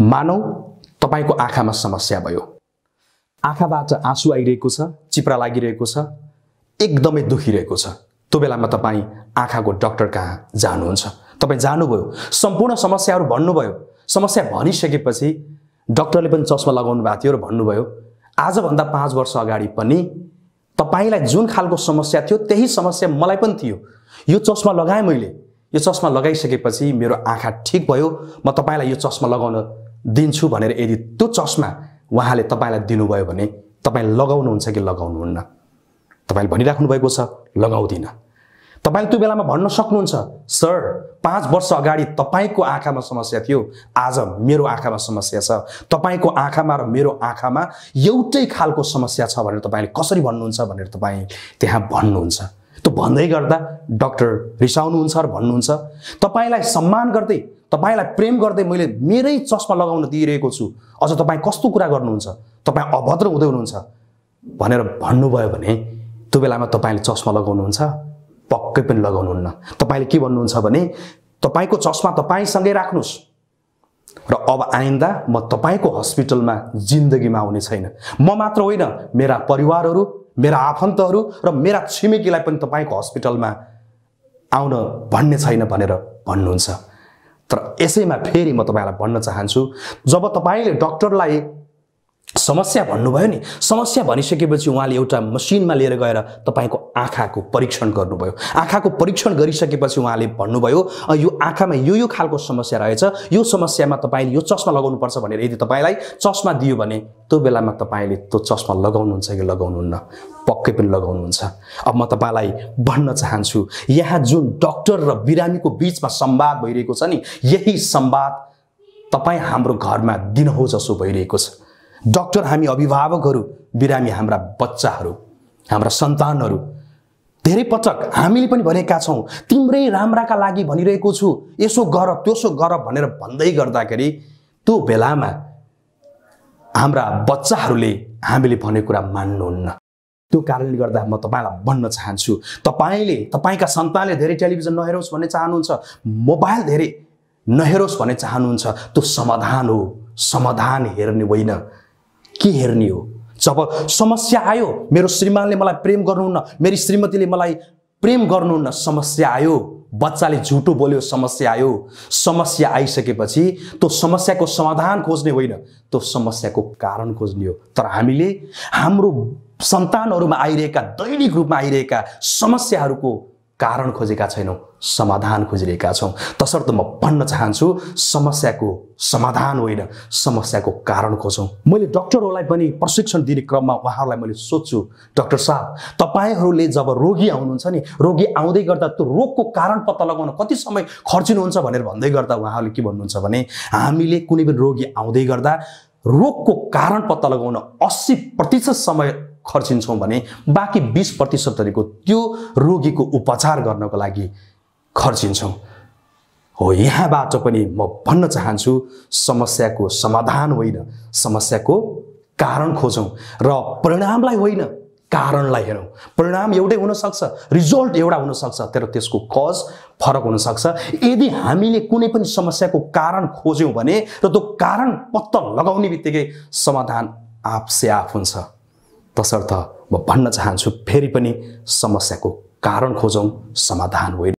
मानौ तपाईँको आँखामा समस्या भयो आँखाबाट आँसु आइरहेको छ चिप्रा लागिरहेको छ एकदमै दुखिरहेको छ त्यो बेलामा तपाईँ आँखाको डक्टर कहाँ जानुहुन्छ तपाईँ जानुभयो सम्पूर्ण समस्याहरू भन्नुभयो समस्या भनिसकेपछि डक्टरले पनि चस्मा लगाउनु भएको थियो र भन्नुभयो आजभन्दा पाँच वर्ष अगाडि पनि तपाईँलाई जुन खालको समस्या थियो त्यही समस्या मलाई पनि थियो यो चस्मा लगाएँ मैले यो चस्मा लगाइसकेपछि मेरो आँखा ठिक भयो म तपाईँलाई यो चस्मा लगाउन दिन्छु भनेर यदि त्यो चस्मा उहाँले तपाईँलाई दिनुभयो भने तपाईँ लगाउनुहुन्छ कि लगाउनुहुन्न तपाईँले भनिराख्नु भएको छ लगाउँदिनँ तपाईँले त्यो बेलामा भन्न सक्नुहुन्छ सर पाँच वर्ष अगाडि तपाईँको आँखामा समस्या थियो आज मेरो आँखामा समस्या छ तपाईँको आँखामा र मेरो आँखामा एउटै खालको समस्या छ भनेर तपाईँले कसरी भन्नुहुन्छ भनेर तपाईँ त्यहाँ भन्नुहुन्छ त्यो भन्दै गर्दा डक्टर रिसाउनुहुन्छ र भन्नुहुन्छ तपाईँलाई सम्मान गर्दै तपाईँलाई प्रेम गर्दै मैले मेरै चस्मा लगाउन दिइरहेको छु अझ तपाईँ कस्तो कुरा गर्नुहुन्छ तपाईँ अभद्र हुँदै हुनुहुन्छ भनेर भन्नुभयो भने त्यो बेलामा तपाईँले चस्मा लगाउनुहुन्छ पक्कै पनि लगाउनुहुन्न तपाईँले के भन्नुहुन्छ भने तपाईँको चस्मा तपाईँसँगै राख्नुहोस् र अब आइन्दा म तपाईँको हस्पिटलमा जिन्दगीमा आउने छैन म मात्र होइन मेरा परिवारहरू मेरा आफन्तहरू र मेरा छिमेकीलाई पनि तपाईँको हस्पिटलमा आउन भन्ने छैन भनेर भन्नुहुन्छ तर यसैमा फेरि म तपाईँलाई भन्न चाहन्छु जब तपाईँले डक्टरलाई समस्या भन्नुभयो नि समस्या भनिसकेपछि उहाँले एउटा मसिनमा लिएर गएर तपाईँको आँखाको परीक्षण गर्नुभयो आँखाको परीक्षण गरिसकेपछि उहाँले भन्नुभयो यो आँखामा यो यो खालको समस्या रहेछ यो समस्यामा तपाईँले यो चस्मा लगाउनुपर्छ भनेर यदि तपाईँलाई चस्मा दियो भने त्यो बेलामा तपाईँले त्यो चस्मा लगाउनुहुन्छ कि लगाउनुहुन्न पक्कै पनि लगाउनुहुन्छ अब म तपाईँलाई भन्न चाहन्छु यहाँ जुन डक्टर र बिरामीको बिचमा संवाद भइरहेको छ नि यही सम्वाद तपाईँ हाम्रो घरमा दिनहो जसो भइरहेको छ डक्टर हामी अभिभावकहरू बिरामी हाम्रा बच्चाहरू हाम्रा सन्तानहरू धेरै पटक हामीले पनि भनेका छौँ तिम्रै राम्राका लागि भनिरहेको छु यसो गर त्यसो गर भनेर भन्दै गर्दाखेरि त्यो बेलामा हाम्रा बच्चाहरूले हामीले भन्ने कुरा मान्नुहुन्न त्यो कारणले गर्दा म तपाईँलाई भन्न चाहन्छु तपाईँले तपाईँका सन्तानले धेरै टेलिभिजन नहेरोस् भन्ने चाहनुहुन्छ मोबाइल धेरै नहेरोस् भन्ने चाहनुहुन्छ त्यो समाधान हो समाधान हेर्ने होइन के हेर्ने हो जब समस्या आयो मेरो श्रीमानले मलाई प्रेम गर्नुहुन्न मेरी श्रीमतीले मलाई प्रेम गर्नुहुन्न समस्या आयो बच्चाले झुटो बोल्यो समस्या आयो समस्या आइसकेपछि त्यो समस्याको समाधान खोज्ने होइन त्यो समस्याको कारण खोज्ने हो तर हामीले हाम्रो सन्तानहरूमा आइरहेका दैनिक रूपमा आइरहेका समस्याहरूको कारण खोजेका छैनौँ समाधान खोजिरहेका छौँ तसर्थ म भन्न चाहन्छु समस्याको समाधान होइन समस्याको कारण खोजौँ मैले डक्टरहरूलाई पनि प्रशिक्षण दिने क्रममा उहाँहरूलाई मैले सोध्छु डक्टर साहब तपाईँहरूले जब रोगी आउनुहुन्छ नि रोगी आउँदै गर्दा त्यो रोगको कारण पत्ता लगाउन कति समय खर्चिनुहुन्छ भनेर भन्दै गर्दा उहाँहरूले के भन्नुहुन्छ भने हामीले कुनै पनि रोगी आउँदै गर्दा रोगको कारण पत्ता लगाउन अस्सी प्रतिशत समय खर्चिन्छौँ भने बाँकी बिस प्रतिशतहरूको त्यो रोगीको उपचार गर्नको लागि खर्चिन्छौँ हो यहाँबाट पनि म भन्न चाहन्छु समस्याको समाधान होइन समस्याको कारण खोजौँ र परिणामलाई होइन कारणलाई हेरौँ परिणाम एउटै हुनसक्छ रिजल्ट एउटा हुनसक्छ तर त्यसको कज फरक हुनसक्छ यदि हामीले कुनै पनि समस्याको कारण खोज्यौँ भने र त्यो कारण पत्ता लगाउने बित्तिकै समाधान आफसे आफ हुन्छ तसर्थ म भन्न चाहन्छु फेरि पनि समस्याको कारण खोजौँ समाधान होइन